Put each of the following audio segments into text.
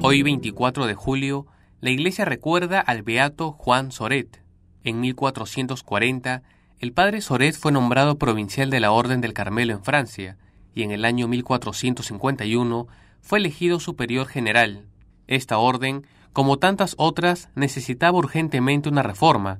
Hoy 24 de julio, la iglesia recuerda al beato Juan Soret. En 1440, el padre Soret fue nombrado provincial de la Orden del Carmelo en Francia y en el año 1451 fue elegido superior general. Esta orden, como tantas otras, necesitaba urgentemente una reforma,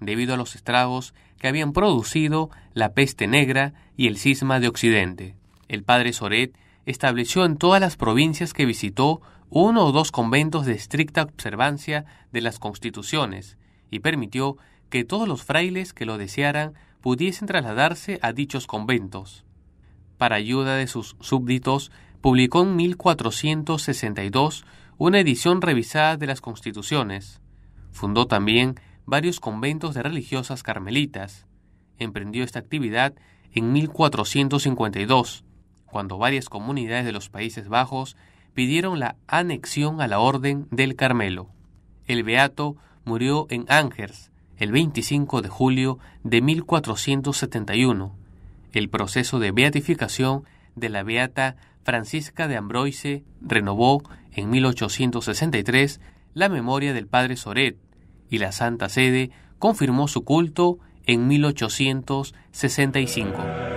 debido a los estragos que habían producido la peste negra y el cisma de Occidente. El padre Soret estableció en todas las provincias que visitó uno o dos conventos de estricta observancia de las constituciones y permitió que todos los frailes que lo desearan pudiesen trasladarse a dichos conventos. Para ayuda de sus súbditos, publicó en 1462 una edición revisada de las constituciones. Fundó también varios conventos de religiosas carmelitas. Emprendió esta actividad en 1452 cuando varias comunidades de los Países Bajos pidieron la anexión a la Orden del Carmelo. El Beato murió en Angers el 25 de julio de 1471. El proceso de beatificación de la Beata Francisca de Ambroise renovó en 1863 la memoria del padre Soret y la Santa Sede confirmó su culto en 1865.